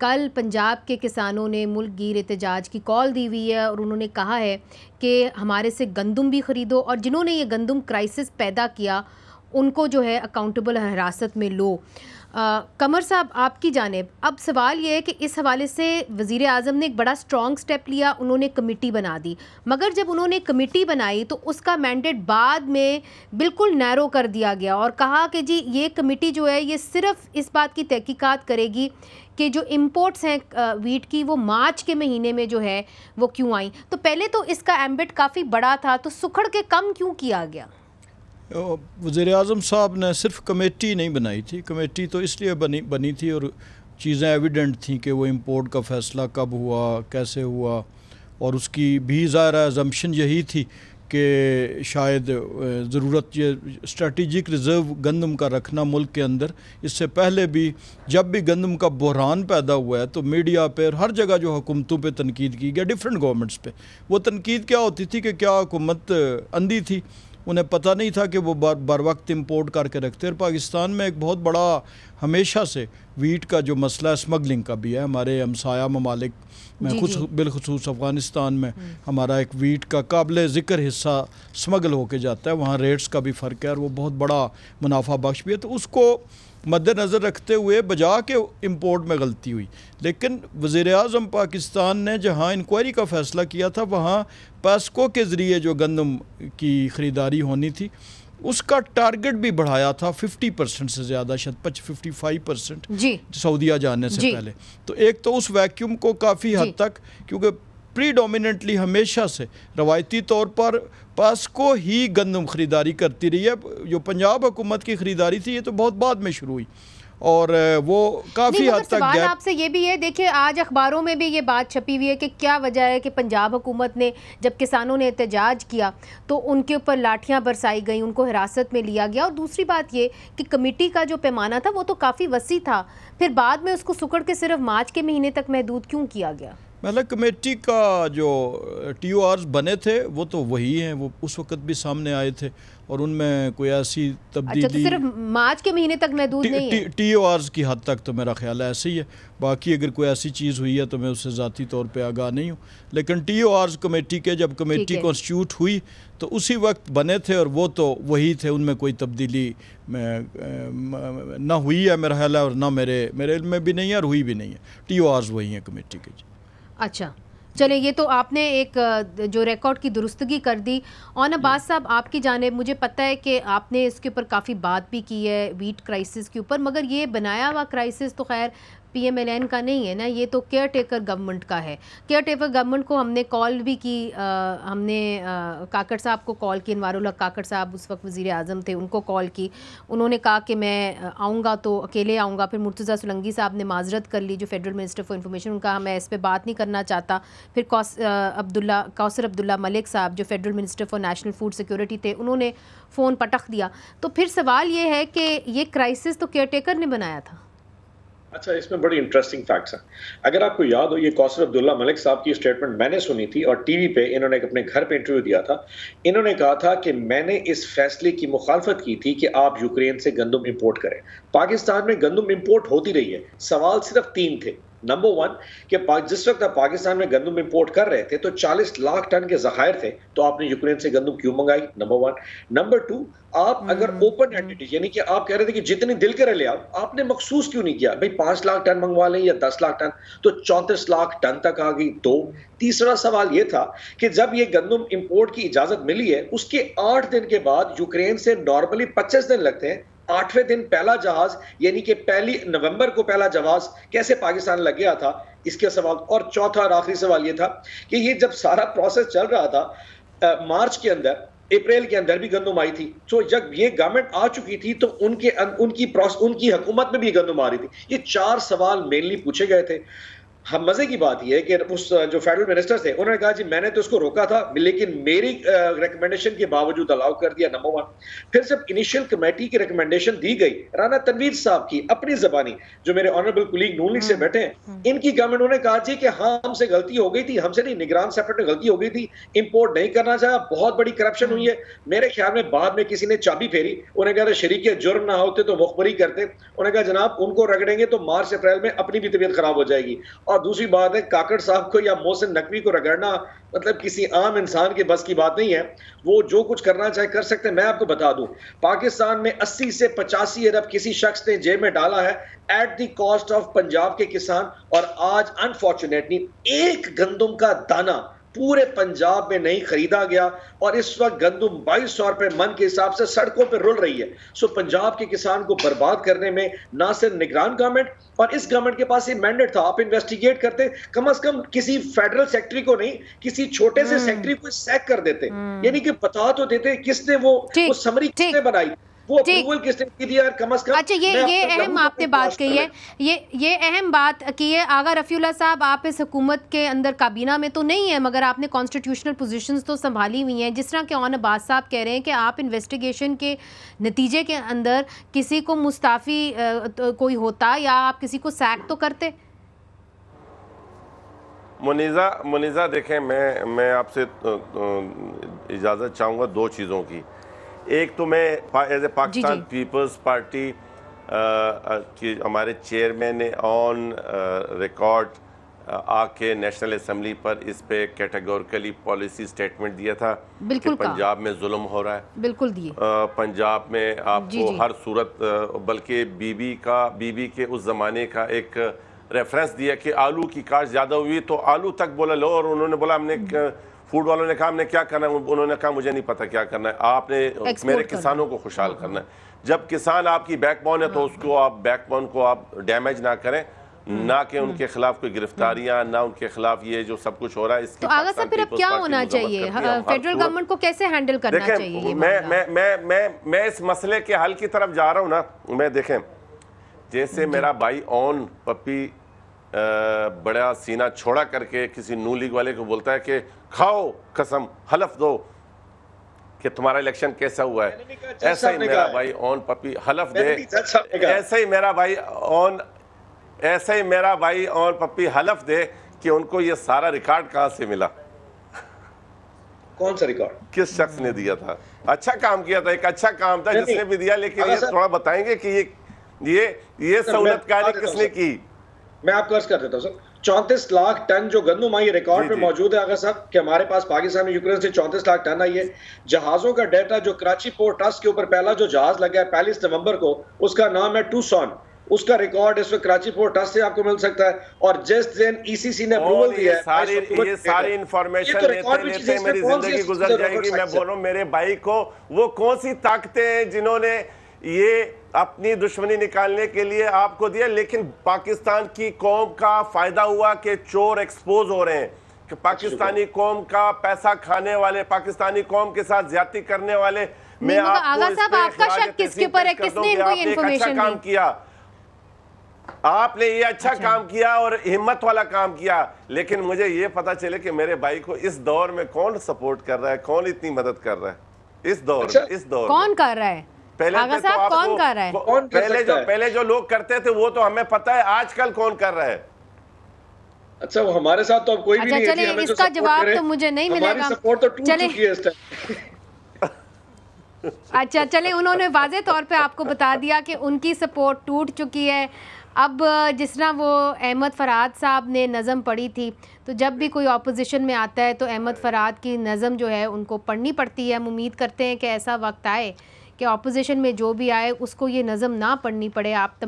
कल पंजाब के किसानों ने मुल्क गिर एहतजाज की कॉल दी हुई है और उन्होंने कहा है कि हमारे से गंदम भी ख़रीदो और जिन्होंने ये गंदम क्राइसिस पैदा किया उनको जो है अकाउंटेबल हिरासत में लो आ, कमर साहब आपकी जानब अब सवाल यह है कि इस हवाले से वज़ी अजम ने एक बड़ा स्ट्रॉन्ग स्टेप लिया उन्होंने कमेटी बना दी मगर जब उन्होंने कमेटी बनाई तो उसका मैंडेट बाद में बिल्कुल नैरो कर दिया गया और कहा कि जी ये कमेटी जो है ये सिर्फ इस बात की तहकीकात करेगी कि जो इम्पोर्ट्स हैं वीट की वो मार्च के महीने में जो है वो क्यों आई तो पहले तो इसका एम्बिट काफ़ी बड़ा था तो सुखड़ के कम क्यों किया गया वज़ी अजम साहब ने सिर्फ कमेटी नहीं बनाई थी कमेटी तो इसलिए बनी बनी थी और चीज़ें एविडेंट थी कि वो इम्पोर्ट का फ़ैसला कब हुआ कैसे हुआ और उसकी भी ज़ाहिर एजम्पन यही थी कि शायद ज़रूरत ये स्ट्रेटिजिक रिज़र्व गंदम का रखना मुल्क के अंदर इससे पहले भी जब भी गंदम का बहरान पैदा हुआ है तो मीडिया पर हर जगह जो हुकूमतों पर तनकीद की गई डिफरेंट गवर्नमेंट्स पर वो तनकीद क्या होती थी कि क्या हुकूमत अंधी थी उन्हें पता नहीं था कि वो बर, बर वक्त इम्पोर्ट करके रखते और पाकिस्तान में एक बहुत बड़ा हमेशा से वीट का जो मसला है स्मगलिंग का भी है हमारे हमसाया ममालिक में खुद बिलखसूस अफ़गानिस्तान में हमारा एक वीट का काबिल ज़िक्र हिस्सा स्मगल होके जाता है वहाँ रेट्स का भी फ़र्क है और वो बहुत बड़ा मुनाफा बख्श भी है तो उसको मद्दनज़र रखते हुए बजा के इम्पोर्ट में गलती हुई लेकिन वज़ी अजम पाकिस्तान ने जहाँ इंक्वायरी का फ़ैसला किया था वहाँ पैस्को के ज़रिए जो गंदम की ख़रीदारी होनी थी उसका टारगेट भी बढ़ाया था 50 परसेंट से ज़्यादा शायद फिफ्टी फाइव परसेंट सऊदिया जाने से पहले तो एक तो उस वैक्यूम को काफ़ी हद तक क्योंकि प्रीडोमिनेंटली हमेशा से रवायती तौर पर पास्को ही गंदम ख़रीदारी करती रही है जो पंजाब हुकूमत की ख़रीदारी थी ये तो बहुत बाद में शुरू हुई और वो काफ़ी हद तक सवाल आपसे ये भी है देखिए आज अखबारों में भी ये बात छपी हुई है कि क्या वजह है कि पंजाब हुकूमत ने जब किसानों ने एहतजाज किया तो उनके ऊपर लाठियां बरसाई गई उनको हिरासत में लिया गया और दूसरी बात ये कि कमेटी का जो पैमाना था वो तो काफ़ी वसी था फिर बाद में उसको सुकड़ के सिर्फ मार्च के महीने तक महदूद क्यों किया गया पहले कमेटी का जो टी ओ आर्स बने थे वो तो वही हैं वो उस वक्त भी सामने आए थे और उनमें कोई ऐसी तब्दीली अच्छा तो सिर्फ मार्च के महीने तक महदूद नहीं है टी ओ आर्स की हद तक तो मेरा ख्याल है ऐसे ही है बाकी अगर कोई ऐसी चीज़ हुई है तो मैं उससे ज़ाती तौर पे आगाह नहीं हूँ लेकिन टी ओ आर्स कमेटी के जब कमेटी कॉन्स्टिट्यूट हुई तो उसी वक्त बने थे और वो तो वही थे उनमें कोई तब्दीली ना हुई है मेरा ख्याल है और ना मेरे मेरे इल्म में भी नहीं है और हुई भी नहीं है टी ओ आर्स वही हैं कमेटी के जी अच्छा चले ये तो आपने एक जो रिकॉर्ड की दुरुस्तगी कर दी और नबाज साहब आपकी जानब मुझे पता है कि आपने इसके ऊपर काफ़ी बात भी की है वीट क्राइसिस के ऊपर मगर ये बनाया हुआ क्राइसिस तो खैर पीएमएलएन का नहीं है ना ये तो केयर टेकर गवर्नमेंट का है केयर टेकर गवर्नमेंट को हमने कॉल भी की आ, हमने आ, काकड़ साहब को कॉल की इनवारुल काकड़ साहब उस वक्त वज़ी अजम थे उनको कॉल की उन्होंने कहा कि मैं आऊँगा तो अकेले आऊँगा फिर मुर्तज़ा सुलंगी साहब ने माजरत कर ली जो फेडरल मिनिस्टर फॉर इन्फॉर्मेशन उनका मैं इस पर बात नहीं करना चाहता फिर कौस अब्दुल्ला कौसर अब्दुल्ला मलिक साहब जो federal minister for national food security थे उन्होंने फ़ोन पटख दिया तो फिर सवाल ये है कि ये क्राइसिस तो केयर टेकर ने बनाया था अच्छा इसमें बड़ी इंटरेस्टिंग फैक्ट्स हैं अगर आपको याद हो ये कौसर अब्दुल्ला मलिक साहब की स्टेटमेंट मैंने सुनी थी और टीवी पे इन्होंने अपने घर पे इंटरव्यू दिया था इन्होंने कहा था कि मैंने इस फैसले की मुखालफत की थी कि आप यूक्रेन से गंदम इंपोर्ट करें पाकिस्तान में गंदम इंपोर्ट होती रही है सवाल सिर्फ तीन थे नंबर वन कि जिस वक्त आप पाकिस्तान में गंदम इंपोर्ट कर रहे थे तो 40 लाख टन के जहायर थे तो आपने यूक्रेन से गंदम क्यों मंगाई नंबर वन नंबर टू आप अगर ओपन हम्म। हैंडेड यानी कि आप कह रहे थे कि जितनी दिल करे ले आप, आपने मखसूस क्यों नहीं किया भाई पांच लाख टन मंगवा लें या दस लाख टन तो चौंतीस लाख टन तक आ गई दो तीसरा सवाल यह था कि जब ये गंदम इंपोर्ट की इजाजत मिली है उसके आठ दिन के बाद यूक्रेन से नॉर्मली पच्चीस दिन लगते हैं आठवें दिन पहला जहाज यानी कि पहली नवंबर को पहला जहाज कैसे पाकिस्तान लग गया था इसके सवाल और चौथा और आखिरी सवाल ये था कि ये जब सारा प्रोसेस चल रहा था आ, मार्च के अंदर अप्रैल के अंदर भी गंदम आई थी तो जब ये गवर्नमेंट आ चुकी थी तो उनके अं, उनकी प्रोस उनकी हुकूमत में भी गंदम आ रही थी ये चार सवाल मेनली पूछे गए थे हम हाँ, मजे की बात यह है कि उस जो फेडरल मिनिस्टर थे उन्होंने कहा जी मैंने तो उसको रोका था लेकिन मेरी रिकमेंडेशन के बावजूद अलाउ कर दिया नंबर वन फिर जब इनिशियल कमेटी की रिकमेंडेशन दी गई राना तनवीर साहब की अपनी जबानी जो मेरे ऑनरेबल कुलीग नून लीग से हम्म, बैठे हैं हम्म। इनकी गवर्नमेंट उन्होंने कहा जी कि हाँ हमसे गलती हो गई थी हमसे नहीं निगरान सेपरेट में गलती हो गई थी इम्पोर्ट नहीं करना चाहा बहुत बड़ी करप्शन हुई है हम्म। मेरे ख्याल में बाद में किसी ने चाबी फेरी उन्हें कहा शरीक जुर्म ना होते तो मुखबरी करते उन्हें कहा जनाब उनको रगड़ेंगे तो मार्च अप्रैल में अपनी भी तबीयत खराब हो जाएगी और और दूसरी बात है काकड़ साहब को या मोहसिन नकवी को रगड़ना मतलब किसी आम इंसान के बस की बात नहीं है वो जो कुछ करना चाहे कर सकते हैं मैं आपको बता दूं पाकिस्तान में 80 से पचासी अरब किसी शख्स ने जेब में डाला है at the cost of Punjab के किसान और आज अनफॉर्चुनेटली एक गंदम का दाना पूरे पंजाब में नहीं खरीदा गया और इस वक्त गंदम बाईस सौ रुपये मन के हिसाब से सड़कों पर रुल रही है सो पंजाब के किसान को बर्बाद करने में ना सिर्फ निगरान गवर्नमेंट और इस गवर्नमेंट के पास ये मैंडेट था आप इन्वेस्टिगेट करते कम अज कम किसी फेडरल सेक्रेटरी को नहीं किसी छोटे से सेक्रेटरी हम्म। को सैक कर देते हम्म। यानी कि बता तो देते किसने वो, वो समरी किसने बनाई वो अप्रूवल किसने की थी यार कम कम अच्छा ये ये अहम आपने बात कही है ये ये अहम बात की है आगा साहब आप इस हुकूमत के अंदर काबीना में तो नहीं है मगर आपने कॉन्स्टिट्यूशनल पोजीशंस तो संभाली हुई हैं जिस तरह के ऑन अब्बास साहब कह रहे हैं कि आप इन्वेस्टिगेशन के नतीजे के अंदर किसी को मुस्ताफ़ी तो कोई होता या आप किसी को सैक तो करते मुनीजा मुनीजा देखें मैं मैं आपसे इजाज़त चाहूँगा दो चीज़ों की एक तो मैं एज ए पाकिस्तान पीपल्स पार्टी की हमारे चेयरमैन ने ऑन रिकॉर्ड uh, uh, आके नेशनल असम्बली पर इस पे कैटेगोरिकली पॉलिसी स्टेटमेंट दिया था बिल्कुल कि पंजाब में जुल्म हो रहा है बिल्कुल दिए uh, पंजाब में आपको जी जी। हर सूरत बल्कि बीबी का बीबी के उस ज़माने का एक रेफरेंस दिया कि आलू की काश ज़्यादा हुई तो आलू तक बोला लो और उन्होंने बोला हमने हम्म। फूड वालों ने कहा हमने क्या करना है उन्होंने कहा मुझे नहीं पता क्या करना है आपने मेरे किसानों को खुशहाल करना है जब किसान आपकी बैकबोन है तो हाँ। उसको आप बैकबोन को आप डैमेज ना करें हम्म। ना कि हम्म। उनके खिलाफ कोई गिरफ्तारियां ना उनके खिलाफ ये जो सब कुछ हो रहा है इसकी तो आगा फिर अब क्या होना चाहिए फेडरल गवर्नमेंट हाँ, को कैसे हैंडल करना चाहिए मैं मैं मैं मैं मैं इस मसले के हल की तरफ जा रहा हूं ना मैं देखें जैसे मेरा भाई ऑन पप्पी बड़ा सीना छोड़ा करके किसी नू लीग वाले को बोलता है कि खाओ कसम हलफ दो कि तुम्हारा इलेक्शन कैसा हुआ है अच्छा, अच्छा, ऐसा ही मेरा भाई ऑन पपी हलफ दे ऐसा ही मेरा भाई ऑन ऐसा ही मेरा भाई ऑन पपी हलफ दे कि उनको ये सारा रिकॉर्ड कहां से मिला कौन सा रिकॉर्ड किस शख्स ने दिया था अच्छा काम किया था एक अच्छा काम था जिसने भी दिया लेकिन ये थोड़ा बताएंगे कि ये ये ये सहूलतकारी किसने की मैं आपको अर्ज कर देता हूँ सर चौंतीस लाख टन जो गंदम आई रिकॉर्ड में मौजूद है अगर साहब कि हमारे पास पाकिस्तान यूक्रेन से चौंतीस लाख टन आई है जहाजों का डेटा जो कराची पोर्ट ट्रस्ट के ऊपर पहला जो जहाज लगा है पैलीस नवंबर को उसका नाम है टू सॉन उसका रिकॉर्ड इस वक्त कराची पोर्ट ट्रस्ट से आपको मिल सकता है और जस्ट देन ईसीसी e ने अप्रूवल दिया है तो वो कौन सी ताकतें हैं जिन्होंने ये अपनी दुश्मनी निकालने के लिए आपको दिया लेकिन पाकिस्तान की कौम का फायदा हुआ कि चोर एक्सपोज हो रहे हैं कि पाकिस्तानी कौम का पैसा खाने वाले पाकिस्तानी कौम के साथ ज्यादा करने वाले मैं आपका शक किसके ऊपर है किसने इनको इंफॉर्मेशन अच्छा काम किया आपने ये अच्छा, अच्छा काम किया और हिम्मत वाला काम किया लेकिन मुझे ये पता चले कि मेरे भाई को इस दौर में कौन सपोर्ट कर रहा है कौन इतनी मदद कर रहा है इस दौर अच्छा, इस दौर कौन कर रहा है पहले आगा तो आप कौन कर रहा है कौन पहले जो है? पहले जो लोग करते थे वो तो हमें पता है आजकल कौन कर रहा है अच्छा वो हमारे साथ तो अब कोई अच्छा, भी नहीं है इसका जवाब तो मुझे नहीं मिलेगा सपोर्ट तो टूट चुकी है इस टाइम अच्छा चले उन्होंने वाजे तौर पे आपको बता दिया कि उनकी सपोर्ट टूट चुकी है अब जिस तरह वो अहमद फ़राद साहब ने नज़म पढ़ी थी तो जब भी कोई ऑपोजिशन में आता है तो अहमद फ़राद की नज़म जो है उनको पढ़नी पड़ती है हम उम्मीद करते हैं कि ऐसा वक्त आए कि ऑपोजिशन में जो भी आए उसको ये नज़म ना पढ़नी पड़े आप